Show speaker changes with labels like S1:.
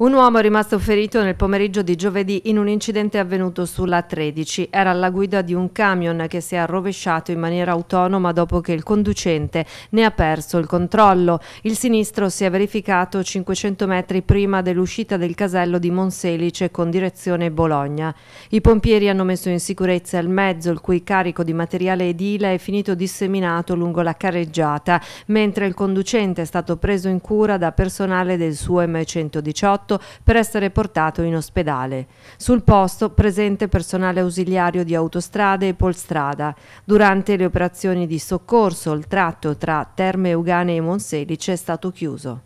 S1: Un uomo è rimasto ferito nel pomeriggio di giovedì in un incidente avvenuto sulla 13. Era alla guida di un camion che si è rovesciato in maniera autonoma dopo che il conducente ne ha perso il controllo. Il sinistro si è verificato 500 metri prima dell'uscita del casello di Monselice con direzione Bologna. I pompieri hanno messo in sicurezza il mezzo, il cui carico di materiale edile è finito disseminato lungo la carreggiata, mentre il conducente è stato preso in cura da personale del suo M118 fatto per essere portato in ospedale. Sul posto presente personale ausiliario di autostrade e polstrada. Durante le operazioni di soccorso il tratto tra Terme Eugane e Monselice è stato chiuso.